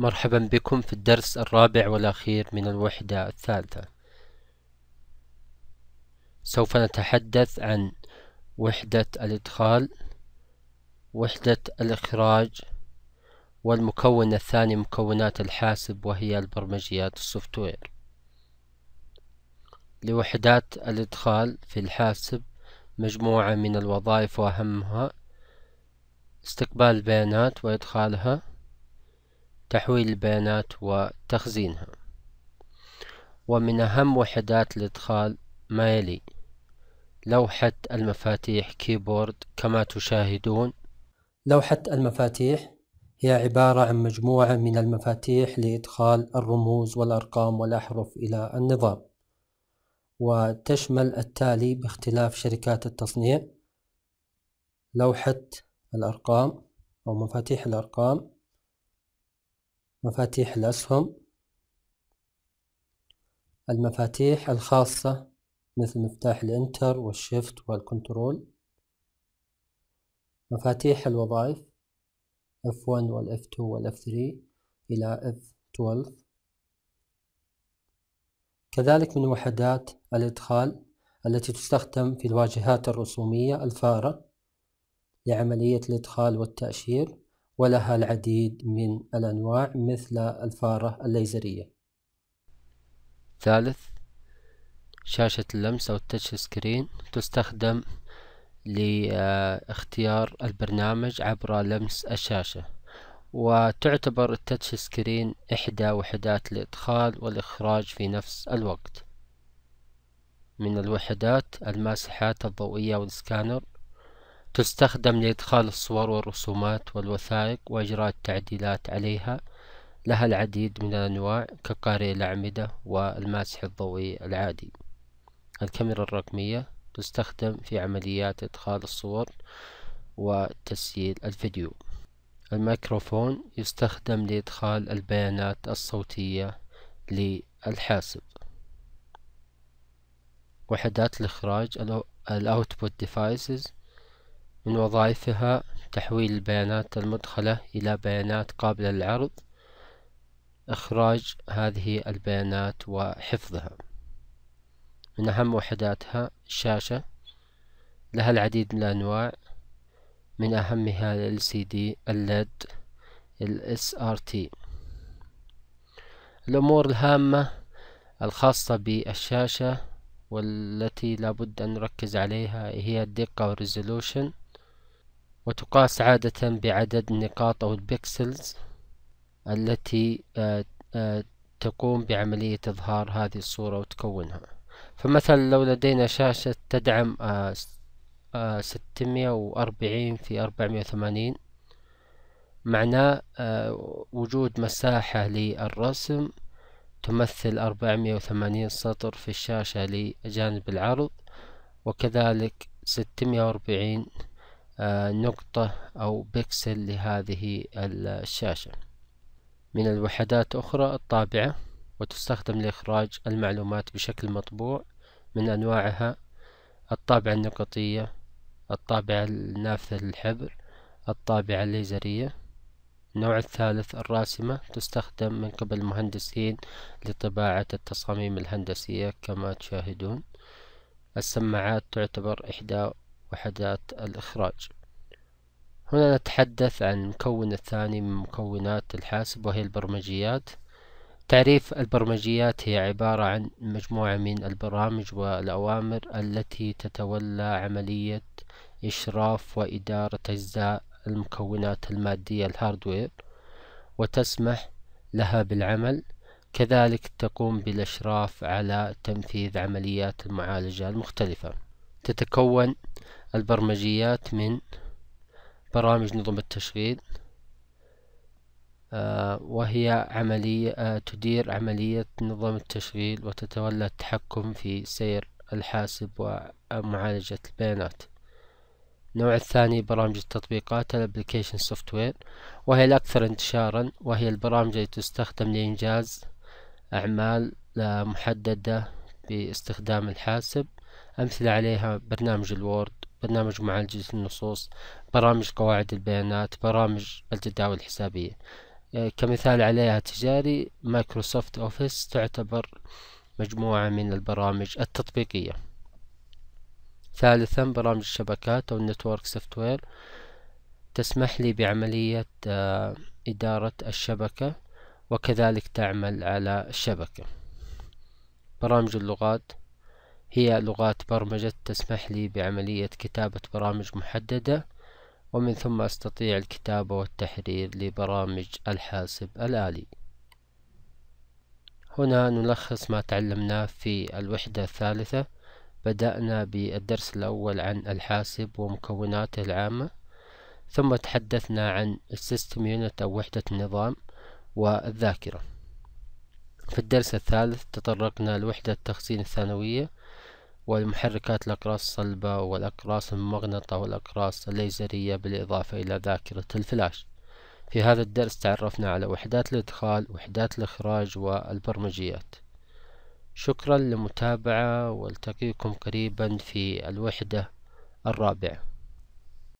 مرحبا بكم في الدرس الرابع والأخير من الوحدة الثالثة سوف نتحدث عن وحدة الإدخال وحدة الإخراج والمكون الثاني مكونات الحاسب وهي البرمجيات السوفت وير لوحدات الإدخال في الحاسب مجموعة من الوظائف وأهمها استقبال البيانات وإدخالها تحويل البيانات وتخزينها ومن أهم وحدات الإدخال ما يلي لوحة المفاتيح كيبورد كما تشاهدون لوحة المفاتيح هي عبارة عن مجموعة من المفاتيح لإدخال الرموز والأرقام والأحرف إلى النظام وتشمل التالي باختلاف شركات التصنيع لوحة الأرقام أو مفاتيح الأرقام مفاتيح الأسهم المفاتيح الخاصة مثل مفتاح الانتر والشيفت والكنترول مفاتيح الوظائف F1 وال F2 وال F3 إلى F12 كذلك من وحدات الإدخال التي تستخدم في الواجهات الرسومية الفارة لعملية الإدخال والتأشير ولها العديد من الأنواع مثل الفارة الليزرية ثالث شاشة اللمس أو التتش سكرين تستخدم لاختيار البرنامج عبر لمس الشاشة وتعتبر التتش سكرين إحدى وحدات الإدخال والإخراج في نفس الوقت من الوحدات الماسحات الضوئية والسكانر تستخدم لإدخال الصور والرسومات والوثائق وإجراء التعديلات عليها لها العديد من الأنواع كقارئ الأعمدة والماسح الضوئي العادي الكاميرا الرقمية تستخدم في عمليات إدخال الصور وتسجيل الفيديو الميكروفون يستخدم لإدخال البيانات الصوتية للحاسب وحدات الإخراج الأوتبوت ديفايسز من وظائفها تحويل البيانات المدخلة إلى بيانات قابلة للعرض إخراج هذه البيانات وحفظها من أهم وحداتها الشاشة لها العديد من الأنواع من أهمها ال LCD ال LED ال SRT الأمور الهامة الخاصة بالشاشة والتي لابد أن نركز عليها هي الدقة والريزولوشن وتقاس عادة بعدد النقاط أو البكسلز التي آه، آه، تقوم بعملية إظهار هذه الصورة وتكونها فمثلا لو لدينا شاشة تدعم آه، ستمية وأربعين في أربعمية وثمانين معناه وجود مساحة للرسم تمثل أربعمية وثمانين سطر في الشاشة لجانب العرض وكذلك ستمية وأربعين آه، نقطة أو بكسل لهذه الشاشة من الوحدات أخرى الطابعة وتستخدم لإخراج المعلومات بشكل مطبوع من أنواعها الطابعة النقطية الطابعة النافذة للحبر الطابعة الليزرية النوع الثالث الراسمة تستخدم من قبل المهندسين لطباعة التصاميم الهندسية كما تشاهدون السماعات تعتبر إحدى وحدات الإخراج هنا نتحدث عن المكون الثاني من مكونات الحاسب وهي البرمجيات تعريف البرمجيات هي عبارة عن مجموعة من البرامج والأوامر التي تتولى عملية إشراف وإدارة أجزاء المكونات المادية الهاردوير وتسمح لها بالعمل كذلك تقوم بالإشراف على تنفيذ عمليات المعالجة المختلفة تتكون البرمجيات من برامج نظم التشغيل آه، وهي عملية آه، تدير عملية نظام التشغيل وتتولى التحكم في سير الحاسب ومعالجة البيانات النوع الثاني برامج التطبيقات الابليكيشن سوفتوير وهي الأكثر انتشارا وهي البرامج التي تستخدم لإنجاز أعمال آه، محددة باستخدام الحاسب أمثلة عليها برنامج الوورد برنامج معالجة النصوص برامج قواعد البيانات برامج الجداول الحسابية آه، كمثال عليها تجاري مايكروسوفت أوفيس تعتبر مجموعة من البرامج التطبيقية ثالثا برامج الشبكات أو النتورك سوفتوير تسمح لي بعملية آه، إدارة الشبكة وكذلك تعمل على الشبكة برامج اللغات هي لغات برمجة تسمح لي بعملية كتابة برامج محددة ومن ثم أستطيع الكتابة والتحرير لبرامج الحاسب الآلي هنا نلخص ما تعلمناه في الوحدة الثالثة بدأنا بالدرس الأول عن الحاسب ومكوناته العامة ثم تحدثنا عن السيستم يونت أو وحدة النظام والذاكرة في الدرس الثالث تطرقنا لوحدة التخزين الثانوية والمحركات الأقراص الصلبة والأقراص المغنطة والأقراص الليزرية بالإضافة إلى ذاكرة الفلاش في هذا الدرس تعرفنا على وحدات الإدخال وحدات الإخراج والبرمجيات شكرا لمتابعة والتقيكم قريبا في الوحدة الرابعة